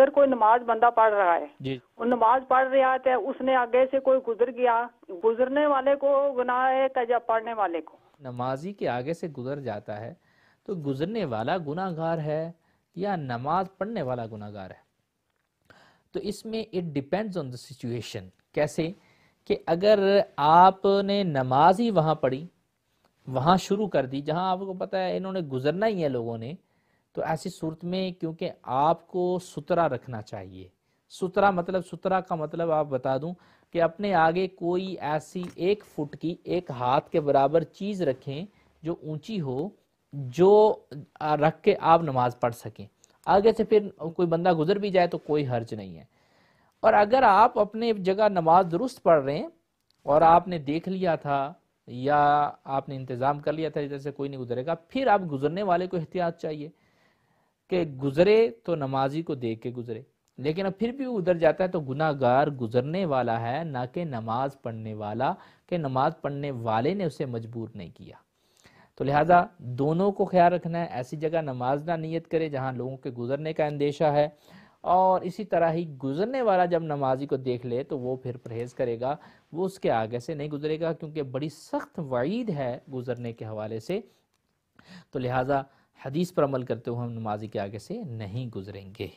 अगर कोई नमाज बंदा पढ़ रहा है वो नमाज पढ़ रहा है तो उसने आगे से कोई गुजर गया गुजरने वाले को गुनाह है या पढ़ने वाले को नमाजी के आगे से गुजर जाता है तो गुजरने वाला गुनागार है या नमाज पढ़ने वाला गुनागार है तो इसमें it depends on the situation कैसे कि अगर आपने नमाज ही वहां पढ़ी वहां शुरू कर दी जहां आपको पता है इन्होंने गुजरना ही है लोगों ने तो ऐसी सूरत में क्योंकि आपको सुतरा रखना चाहिए सुतरा मतलब सुतरा का मतलब आप बता दूं कि अपने आगे कोई ऐसी एक फुट की एक हाथ के बराबर चीज़ रखें जो ऊंची हो जो रख के आप नमाज पढ़ सकें आगे से फिर कोई बंदा गुजर भी जाए तो कोई हर्ज नहीं है और अगर आप अपने जगह नमाज दुरुस्त पढ़ रहे हैं और आपने देख लिया था या आपने इंतज़ाम कर लिया था इधर से कोई नहीं गुजरेगा फिर आप गुजरने वाले को एहतियात चाहिए कि गुजरे तो नमाजी को देख के गुजरे लेकिन अब फिर भी उधर जाता है तो गुनागार गुजरने वाला है ना कि नमाज पढ़ने वाला कि नमाज पढ़ने वाले ने उसे मजबूर नहीं किया तो लिहाजा दोनों को ख्याल रखना है ऐसी जगह नमाज ना नियत करे जहाँ लोगों के गुजरने का अंदेशा है और इसी तरह ही गुजरने वाला जब नमाजी को देख ले तो वो फिर परहेज़ करेगा वो उसके आगे से नहीं गुजरेगा क्योंकि बड़ी सख्त वईद है गुजरने के हवाले से तो लिहाजा हदीस पर अमल करते हुए हम नमाजी के आगे से नहीं गुजरेंगे